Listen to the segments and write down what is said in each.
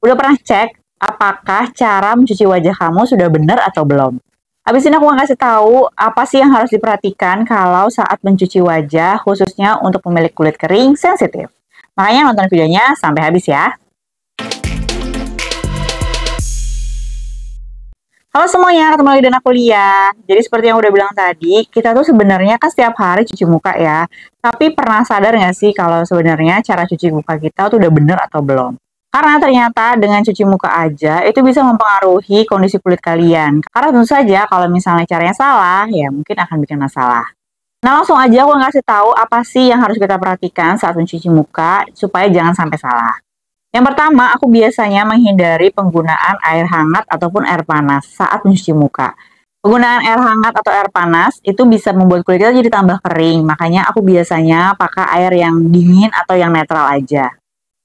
Udah pernah cek apakah cara mencuci wajah kamu sudah benar atau belum? Habis ini aku mau kasih tahu apa sih yang harus diperhatikan kalau saat mencuci wajah khususnya untuk pemilik kulit kering sensitif. Makanya nonton videonya sampai habis ya. Halo semuanya, ketemu lagi dengan aku Lia. Jadi seperti yang udah bilang tadi, kita tuh sebenarnya kan setiap hari cuci muka ya. Tapi pernah sadar nggak sih kalau sebenarnya cara cuci muka kita tuh udah bener atau belum? Karena ternyata dengan cuci muka aja itu bisa mempengaruhi kondisi kulit kalian. Karena tentu saja kalau misalnya caranya salah, ya mungkin akan bikin masalah. Nah langsung aja aku ngasih tahu apa sih yang harus kita perhatikan saat mencuci muka supaya jangan sampai salah. Yang pertama, aku biasanya menghindari penggunaan air hangat ataupun air panas saat mencuci muka. Penggunaan air hangat atau air panas itu bisa membuat kulit kita jadi tambah kering. Makanya aku biasanya pakai air yang dingin atau yang netral aja.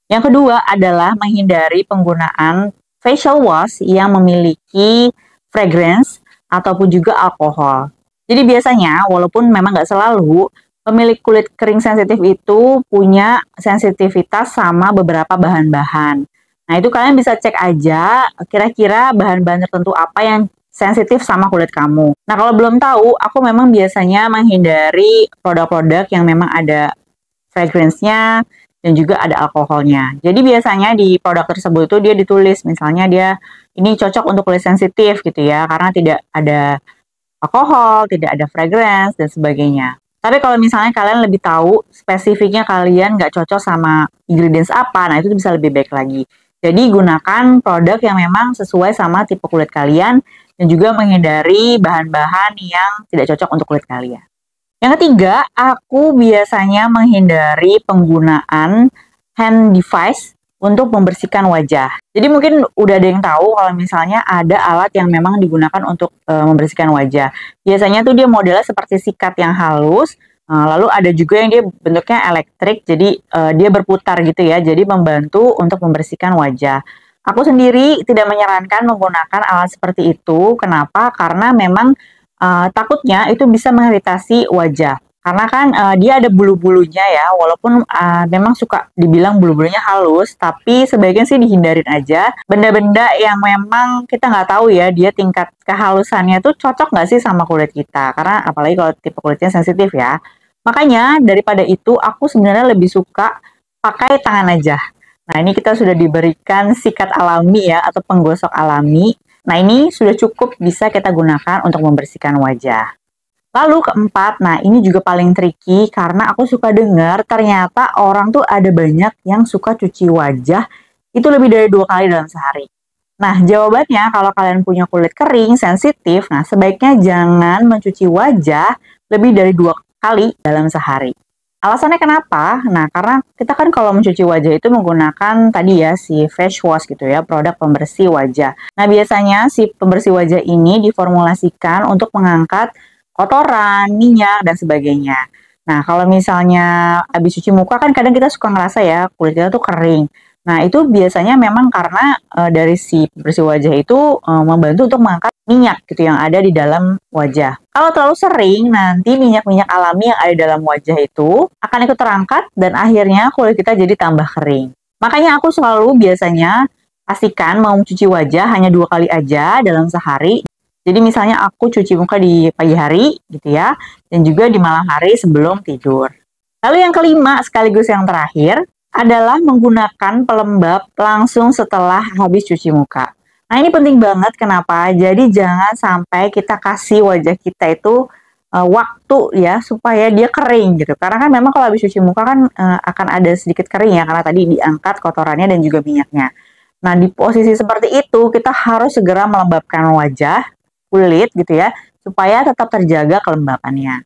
Yang kedua adalah menghindari penggunaan facial wash yang memiliki fragrance ataupun juga alkohol. Jadi biasanya walaupun memang nggak selalu pemilik kulit kering sensitif itu punya sensitivitas sama beberapa bahan-bahan. Nah itu kalian bisa cek aja kira-kira bahan-bahan tertentu apa yang sensitif sama kulit kamu. Nah kalau belum tahu, aku memang biasanya menghindari produk-produk yang memang ada fragrance-nya, dan juga ada alkoholnya. Jadi biasanya di produk tersebut itu dia ditulis misalnya dia ini cocok untuk kulit sensitif gitu ya karena tidak ada alkohol, tidak ada fragrance dan sebagainya. Tapi kalau misalnya kalian lebih tahu spesifiknya kalian nggak cocok sama ingredients apa, nah itu bisa lebih baik lagi. Jadi gunakan produk yang memang sesuai sama tipe kulit kalian dan juga menghindari bahan-bahan yang tidak cocok untuk kulit kalian. Yang ketiga, aku biasanya menghindari penggunaan hand device untuk membersihkan wajah. Jadi mungkin udah ada yang tahu kalau misalnya ada alat yang memang digunakan untuk e, membersihkan wajah. Biasanya tuh dia modelnya seperti sikat yang halus, e, lalu ada juga yang dia bentuknya elektrik, jadi e, dia berputar gitu ya, jadi membantu untuk membersihkan wajah. Aku sendiri tidak menyarankan menggunakan alat seperti itu. Kenapa? Karena memang Uh, takutnya itu bisa mengiritasi wajah karena kan uh, dia ada bulu-bulunya ya walaupun uh, memang suka dibilang bulu-bulunya halus tapi sebaiknya sih dihindarin aja benda-benda yang memang kita nggak tahu ya dia tingkat kehalusannya tuh cocok nggak sih sama kulit kita karena apalagi kalau tipe kulitnya sensitif ya makanya daripada itu aku sebenarnya lebih suka pakai tangan aja nah ini kita sudah diberikan sikat alami ya atau penggosok alami Nah ini sudah cukup bisa kita gunakan untuk membersihkan wajah. Lalu keempat, nah ini juga paling tricky karena aku suka dengar ternyata orang tuh ada banyak yang suka cuci wajah itu lebih dari dua kali dalam sehari. Nah jawabannya kalau kalian punya kulit kering, sensitif, nah sebaiknya jangan mencuci wajah lebih dari dua kali dalam sehari. Alasannya kenapa? Nah, karena kita kan kalau mencuci wajah itu menggunakan tadi ya si face wash gitu ya, produk pembersih wajah. Nah, biasanya si pembersih wajah ini diformulasikan untuk mengangkat kotoran, minyak, dan sebagainya. Nah, kalau misalnya habis cuci muka kan kadang kita suka ngerasa ya kulit kita tuh kering. Nah, itu biasanya memang karena uh, dari si pembersih wajah itu uh, membantu untuk mengangkat minyak gitu yang ada di dalam wajah. Kalau terlalu sering, nanti minyak-minyak alami yang ada di dalam wajah itu akan ikut terangkat dan akhirnya kulit kita jadi tambah kering. Makanya aku selalu biasanya pastikan mau mencuci wajah hanya dua kali aja dalam sehari. Jadi misalnya aku cuci muka di pagi hari gitu ya, dan juga di malam hari sebelum tidur. Lalu yang kelima sekaligus yang terakhir, adalah menggunakan pelembab langsung setelah habis cuci muka. Nah ini penting banget kenapa? Jadi jangan sampai kita kasih wajah kita itu uh, waktu ya supaya dia kering gitu. Karena kan memang kalau habis cuci muka kan uh, akan ada sedikit kering ya karena tadi diangkat kotorannya dan juga minyaknya. Nah di posisi seperti itu kita harus segera melembabkan wajah, kulit gitu ya supaya tetap terjaga kelembapannya.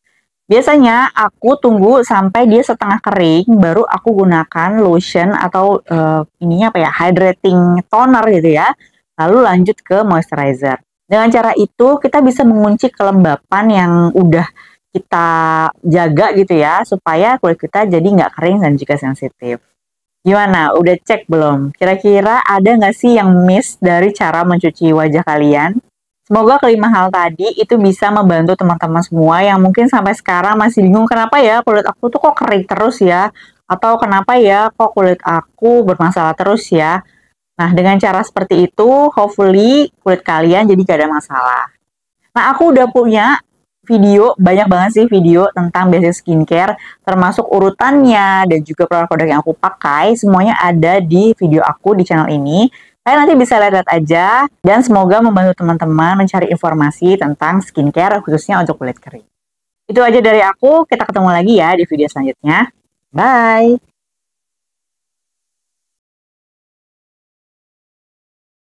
Biasanya aku tunggu sampai dia setengah kering baru aku gunakan lotion atau uh, ininya apa ya hydrating toner gitu ya. Lalu lanjut ke moisturizer. Dengan cara itu kita bisa mengunci kelembapan yang udah kita jaga gitu ya supaya kulit kita jadi nggak kering dan juga sensitif. Gimana? Udah cek belum? Kira-kira ada nggak sih yang miss dari cara mencuci wajah kalian? Semoga kelima hal tadi itu bisa membantu teman-teman semua yang mungkin sampai sekarang masih bingung kenapa ya kulit aku tuh kok kering terus ya atau kenapa ya kok kulit aku bermasalah terus ya. Nah, dengan cara seperti itu hopefully kulit kalian jadi gak ada masalah. Nah, aku udah punya video banyak banget sih video tentang basic skincare termasuk urutannya dan juga produk-produk yang aku pakai semuanya ada di video aku di channel ini. Kalian nanti bisa lihat-lihat aja dan semoga membantu teman-teman mencari informasi tentang skincare khususnya untuk kulit kering. Itu aja dari aku, kita ketemu lagi ya di video selanjutnya. Bye!